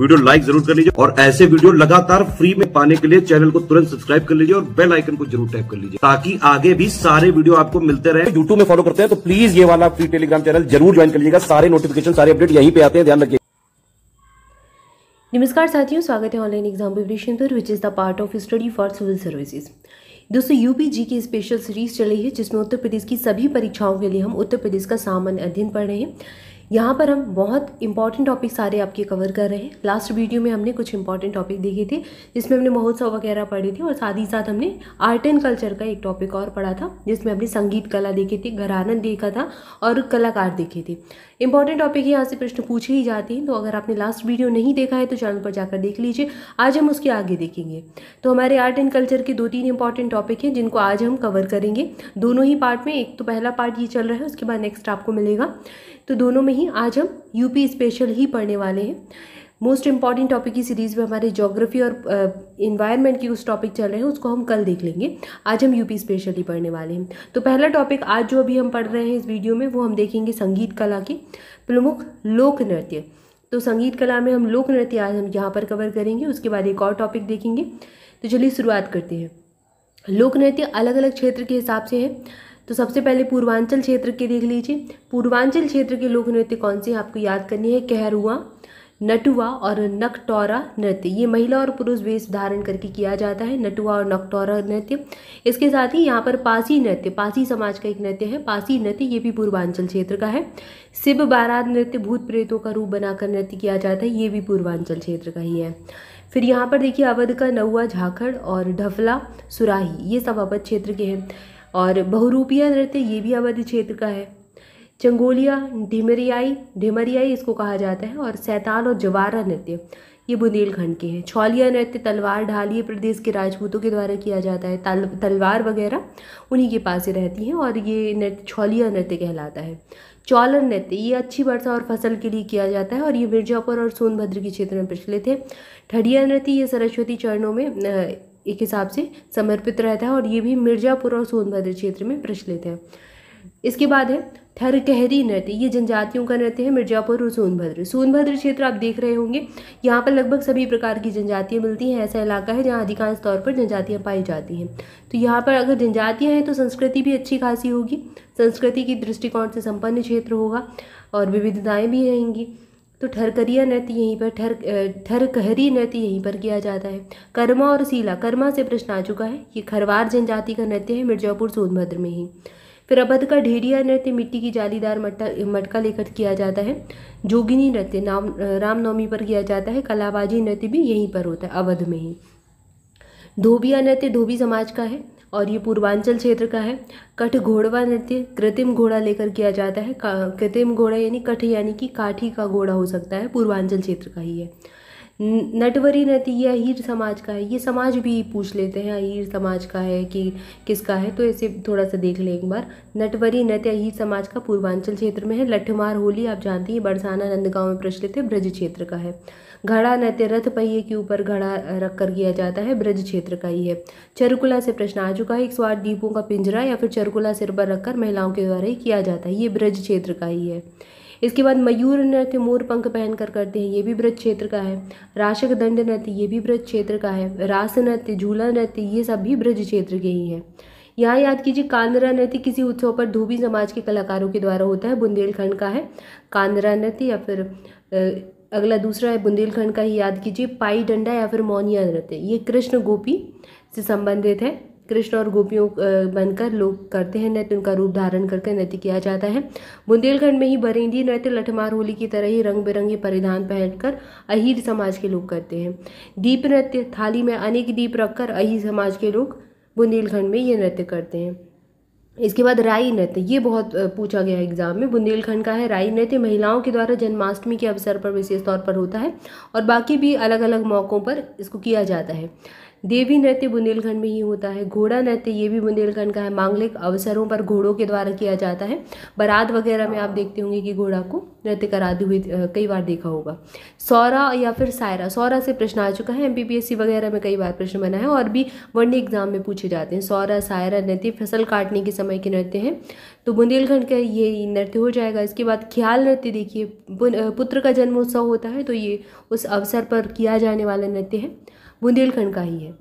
video like जरूर कर लीजिए और ऐसे वीडियो लगातार फ्री में पाने के लिए चैनल को तुरंत सब्सक्राइब कर लीजिए और बेल आइकन को जरूर टैप कर लीजिए ताकि आगे भी सारे वीडियो आपको मिलते रहे यूट्यूब में फॉलो करते हैं तो प्लीज ये वाला फ्री टेलीग्राम चैनल जरूर ज्वाइन कर लीजिएगा सारे नोटिफिकेशन सारे अपडेट यहीं पे आते हैं ध्यान रखिए नमस्कार साथियों स्वागत है ऑनलाइन एग्जाम प्रिपरेशन पर which is the part of study for civil services दोस्तों यूपी जी की स्पेशल सीरीज चली है जिसमें उत्तर प्रदेश की सभी परीक्षाओं के लिए हम उत्तर प्रदेश का सामान्य अध्ययन पढ़ रहे हैं यहाँ पर हम बहुत इंपॉर्टेंट टॉपिक सारे आपके कवर कर रहे हैं लास्ट वीडियो में हमने कुछ इंपॉर्टेंट टॉपिक देखे थे जिसमें हमने महोत्सव वगैरह पढ़े थे और साथ ही साथ हमने आर्ट एंड कल्चर का एक टॉपिक और पढ़ा था जिसमें हमने संगीत कला देखी थी घरानंद देखा था और कलाकार देखे थे इंपॉर्टेंट टॉपिक यहाँ से प्रश्न पूछे ही जाते हैं तो अगर आपने लास्ट वीडियो नहीं देखा है तो चैनल पर जाकर देख लीजिए आज हम उसके आगे देखेंगे तो हमारे आर्ट एंड कल्चर के दो तीन इंपॉर्टेंट टॉपिक हैं जिनको आज हम कवर करेंगे दोनों ही पार्ट में एक तो पहला पार्ट ये चल रहा है उसके बाद नेक्स्ट आपको मिलेगा तो दोनों में ही आज हम यूपी स्पेशल ही पढ़ने वाले हैं मोस्ट इंपॉर्टेंट टॉपिक की सीरीज़ में हमारे जोग्राफी और इन्वायरमेंट के कुछ टॉपिक चल रहे हैं उसको हम कल देख लेंगे आज हम यूपी स्पेशली पढ़ने वाले हैं तो पहला टॉपिक आज जो अभी हम पढ़ रहे हैं इस वीडियो में वो हम देखेंगे संगीत कला के प्रमुख लोक नृत्य तो संगीत कला में हम लोक नृत्य आज हम यहाँ पर कवर करेंगे उसके बाद एक और टॉपिक देखेंगे तो चलिए शुरुआत करते हैं लोक नृत्य अलग अलग क्षेत्र के हिसाब से है तो सबसे पहले पूर्वांचल क्षेत्र के देख लीजिए पूर्वांचल क्षेत्र के लोक नृत्य कौन से हैं आपको याद करनी है कहरुआ नटुआ और नकटौरा नृत्य ये महिला और पुरुष वेश धारण करके किया जाता है नटुआ और नकटौरा नृत्य इसके साथ ही यहाँ पर पासी नृत्य पासी समाज का एक नृत्य है पासी नृत्य ये भी पूर्वांचल क्षेत्र का है शिव बारात नृत्य भूत प्रेतों का रूप बनाकर नृत्य किया जाता है ये भी पूर्वांचल क्षेत्र का ही है फिर यहाँ पर देखिए अवध का नौआ झाखड़ और ढफला सुराही ये सब अवध क्षेत्र के हैं और बहुरूपीय नृत्य ये भी अवध क्षेत्र का है चंगोलिया ढिमरियाई ढिमरियाई इसको कहा जाता है और सैतान और जवारा नृत्य ये बुंदेलखंड के हैं छौलिया नृत्य तलवार ढाल ये प्रदेश के राजपूतों के द्वारा किया जाता है तल तलवार वगैरह उन्हीं के पास ही रहती हैं और ये नृत्य छौलिया नृत्य कहलाता है चौलन नृत्य ये अच्छी वर्षा और फसल के लिए किया जाता है और ये मिर्जापुर और सोनभद्र के क्षेत्र में प्रचलित है ठडिया नृत्य ये सरस्वती चरणों में एक हिसाब से समर्पित रहता है और ये भी मिर्जापुर और सोनभद्र क्षेत्र में प्रचलित है इसके बाद है थरकहरी नृत्य ये जनजातियों का नृत्य है मिर्जापुर और सोनभद्र सोनभद्र क्षेत्र आप देख रहे होंगे यहाँ पर लगभग सभी प्रकार की जनजातियाँ मिलती हैं ऐसा इलाका है जहाँ अधिकांश तौर पर जनजातियाँ पाई जाती हैं तो यहाँ पर अगर जनजातियाँ हैं तो संस्कृति भी अच्छी खासी होगी संस्कृति की दृष्टिकोण से संपन्न क्षेत्र होगा और विविधताएँ भी रहेंगी तो ठरकरिया नृत्य यहीं पर ठर ठरकहरी नृत्य यहीं पर किया जाता है कर्मा और सीला कर्मा से प्रश्न आ चुका है ये खरवार जनजाति का नृत्य है मिर्जापुर सोनभद्र में ही फिर अभध का ढेरिया नृत्य मिट्टी की जालीदार मटका मटका लेकर किया जाता है जोगिनी नृत्य नाम रामनवमी पर किया जाता है कलाबाजी नृत्य भी यहीं पर होता है अवध में ही धोबिया नृत्य धोबी समाज का है और ये पूर्वांचल क्षेत्र का है कठ घोड़वा नृत्य कृत्रिम घोड़ा लेकर किया जाता है कृत्रिम घोड़ा यानी कठ यानी कि काठी का घोड़ा हो सकता है पूर्वांचल क्षेत्र का ही है नटवरी नती ये अहीर समाज का है ये समाज भी पूछ लेते हैं हीर समाज का है कि किसका है तो ऐसे थोड़ा सा देख लें एक बार नटवरी नृत्य हीर समाज का पूर्वांचल क्षेत्र में है लठमार होली आप जानती हैं बरसाना नंदगांव में प्रचलित है ब्रज क्षेत्र का है घड़ा नृत्य रथ पहिए के ऊपर घड़ा रखकर किया जाता है ब्रज क्षेत्र का ही है चरकुला से प्रश्न आ चुका है एक स्वाद दीपों का पिंजरा या फिर चरकुला सिर पर रखकर महिलाओं के द्वारा ही किया जाता है ये ब्रज क्षेत्र का ही है इसके बाद मयूर नृत्य मोर पंख पहन कर करते हैं ये भी ब्रज क्षेत्र का है राशक दंड नृत्य ये भी ब्रज क्षेत्र का है रास नृत्य झूला नृत्य ये सब भी ब्रज क्षेत्र के ही हैं यहाँ याद कीजिए कांदरा नृत्य किसी उत्सव पर धोबी समाज के कलाकारों के द्वारा होता है बुंदेलखंड का है कांदरा नृत्य या फिर अगला दूसरा है बुंदेलखंड का ही याद कीजिए पाई डंडा या फिर मौनिया नृत्य ये कृष्ण गोपी से संबंधित है कृष्ण और गोपियों बनकर लोग करते हैं नृत्य उनका रूप धारण करके नृत्य किया जाता है बुंदेलखंड में ही बरेंदी नृत्य लठमार होली की तरह ही रंग बिरंगे परिधान पहनकर अहीर समाज के लोग करते हैं दीप नृत्य थाली में अनेक दीप रखकर अहीर समाज के लोग बुंदेलखंड में ये नृत्य करते हैं इसके बाद राई नृत्य ये बहुत पूछा गया है एग्जाम में बुंदेलखंड का है राई नृत्य महिलाओं के द्वारा जन्माष्टमी के अवसर पर विशेष तौर पर होता है और बाकी भी अलग अलग मौक़ों पर इसको किया जाता है देवी नृत्य बुंदेलखंड में ही होता है घोड़ा नृत्य ये भी बुंदेलखंड का है मांगलिक अवसरों पर घोड़ों के द्वारा किया जाता है बारात वगैरह में आप देखते होंगे कि घोड़ा को नृत्य कराते हुए कई बार देखा होगा सौरा या फिर सायरा सौरा से प्रश्न आ चुका है एम वगैरह में कई बार प्रश्न बना है और भी वनडे एग्जाम में पूछे जाते हैं सौरा सायरा नृत्य फसल काटने के समय के नृत्य हैं तो बुंदेलखंड का ये नृत्य हो जाएगा इसके बाद ख्याल नृत्य देखिए पुत्र का जन्मोत्सव होता है तो ये उस अवसर पर किया जाने वाला नृत्य है बुंदेलखंड का ही है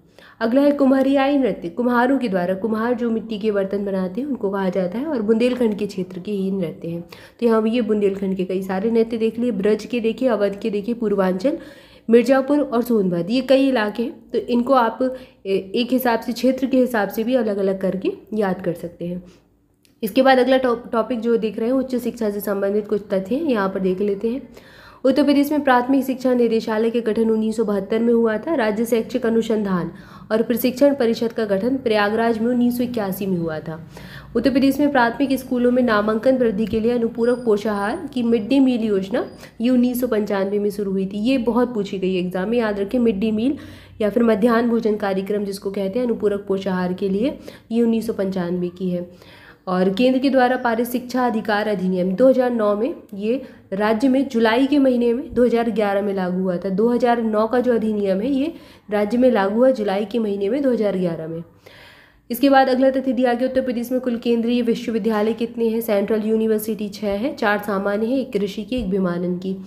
अगला है कुम्हारियाई नृत्य कुम्हारों के द्वारा कुम्हार जो मिट्टी के बर्तन बनाते हैं उनको कहा जाता है और बुंदेलखंड के क्षेत्र के ही नृत्य हैं तो यहाँ ये बुंदेलखंड के कई सारे नृत्य देख लिए ब्रज के देखिए अवध के देखिए पूर्वांचल मिर्जापुर और सोनभद्र ये कई इलाके हैं तो इनको आप एक हिसाब से क्षेत्र के हिसाब से भी अलग अलग करके याद कर सकते हैं इसके बाद अगला टॉपिक जो देख रहे हैं उच्च शिक्षा से संबंधित कुछ तथ्य यहाँ पर देख लेते हैं उत्तर प्रदेश में प्राथमिक शिक्षा निदेशालय के गठन उन्नीस में हुआ था राज्य शैक्षिक अनुसंधान और प्रशिक्षण परिषद का गठन प्रयागराज में उन्नीस में हुआ था उत्तर प्रदेश में प्राथमिक स्कूलों में नामांकन वृद्धि के लिए अनुपूरक पोषाहार की मिड डे मील योजना ये उन्नीस में शुरू हुई थी ये बहुत पूछी गई एग्जाम में याद रखें मिड डे मील या फिर मध्यान्ह भोजन कार्यक्रम जिसको कहते हैं अनुपूरक पोषाहार के लिए ये उन्नीस की है और केंद्र के द्वारा पारित शिक्षा अधिकार अधिनियम 2009 में ये राज्य में जुलाई के महीने में 2011 में लागू हुआ था 2009 का जो अधिनियम है ये राज्य में लागू हुआ जुलाई के महीने में 2011 में इसके बाद अगला तथ्य दिया गया उत्तर प्रदेश में कुल केंद्रीय विश्वविद्यालय कितने हैं सेंट्रल यूनिवर्सिटी छः है चार सामान्य है एक कृषि की एक विमानन की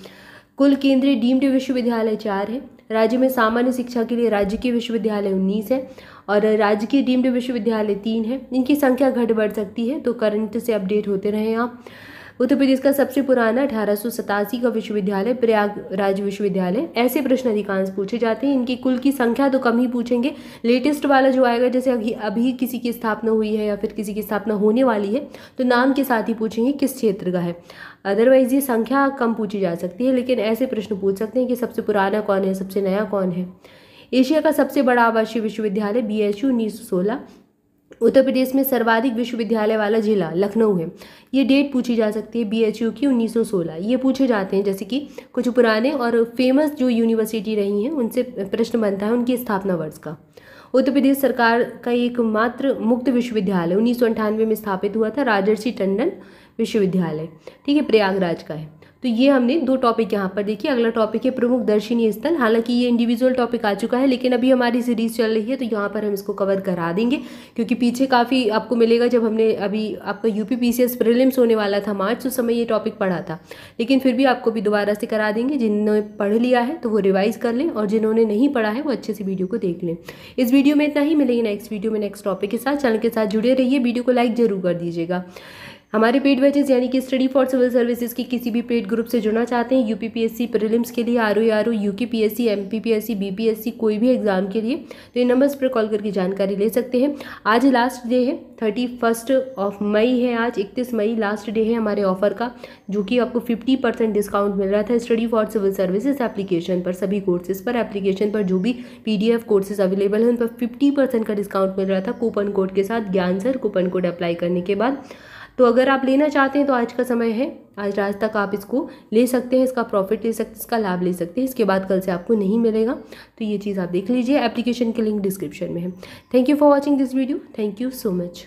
कुल केंद्रीय डीम्ड विश्वविद्यालय चार है राज्य में सामान्य शिक्षा के लिए राज्य के विश्वविद्यालय उन्नीस है और राज्य के डीम्ड विश्वविद्यालय तीन है इनकी संख्या घट बढ़ सकती है तो करंट से अपडेट होते रहें आप उत्तर प्रदेश का सबसे पुराना अठारह का विश्वविद्यालय प्रयागराज विश्वविद्यालय ऐसे प्रश्न अधिकांश पूछे जाते हैं इनकी कुल की संख्या तो कम ही पूछेंगे लेटेस्ट वाला जो आएगा जैसे अभी अभी किसी की स्थापना हुई है या फिर किसी की स्थापना होने वाली है तो नाम के साथ ही पूछेंगे किस क्षेत्र का है अदरवाइज ये संख्या कम पूछी जा सकती है लेकिन ऐसे प्रश्न पूछ सकते हैं कि सबसे पुराना कौन है सबसे नया कौन है एशिया का सबसे बड़ा आवासीय विश्वविद्यालय बी एच यू उन्नीस सौ सोलह उत्तर प्रदेश में सर्वाधिक विश्वविद्यालय वाला जिला लखनऊ है ये डेट पूछी जा सकती है बीएचयू की 1916 ये पूछे जाते हैं जैसे कि कुछ पुराने और फेमस जो यूनिवर्सिटी रही हैं उनसे प्रश्न बनता है उनकी स्थापना वर्ष का उत्तर प्रदेश सरकार का एकमात्र मुक्त विश्वविद्यालय उन्नीस में स्थापित हुआ था राजर्षि टंडन विश्वविद्यालय ठीक है प्रयागराज का है तो ये हमने दो टॉपिक यहाँ पर देखिए अगला टॉपिक है प्रमुख दर्शनीय स्थल हालांकि ये इंडिविजुअल टॉपिक आ चुका है लेकिन अभी हमारी सीरीज चल रही है तो यहाँ पर हम इसको कवर करा देंगे क्योंकि पीछे काफ़ी आपको मिलेगा जब हमने अभी आपका यू पी प्रीलिम्स होने वाला था मार्च उस समय ये टॉपिक पढ़ा था लेकिन फिर भी आपको भी दोबारा से करा देंगे जिन्होंने पढ़ लिया है तो वो रिवाइज़ कर लें और जिन्होंने नहीं पढ़ा है वो अच्छे से वीडियो को देख लें इस वीडियो में इतना ही मिलेगी नेक्स्ट वीडियो में नेक्स्ट टॉपिक के साथ चैनल के साथ जुड़े रहिए वीडियो को लाइक ज़रूर कर दीजिएगा हमारे पेड बैचेज यानी कि स्टडी फॉर सिविल सर्विसेज की किसी भी पेड ग्रुप से जुड़ना चाहते हैं यूपीपीएससी प्रीलिम्स के लिए R O R O U K P S C M P P S C B P S C कोई भी एग्ज़ाम के लिए तो इन नंबर्स पर कॉल करके जानकारी ले सकते हैं आज लास्ट डे है थर्टी फर्स्ट ऑफ मई है आज इकतीस मई लास्ट डे है हमारे ऑफर का जो कि आपको फिफ्टी परसेंट डिस्काउंट मिल रहा था study for civil services application पर सभी कोर्सेज पर एप्लीकेशन पर जो भी P D F courses available हैं उन पर फिफ्टी परसेंट का डिस्काउंट मिल रहा था कूपन कोड के साथ ज्ञान सर कूपन कोड अप्लाई करने के बाद तो अगर आप लेना चाहते हैं तो आज का समय है आज रात तक आप इसको ले सकते हैं इसका प्रॉफिट ले सकते हैं इसका लाभ ले सकते हैं इसके बाद कल से आपको नहीं मिलेगा तो ये चीज़ आप देख लीजिए एप्लीकेशन के लिंक डिस्क्रिप्शन में है thank you for watching this video thank you so much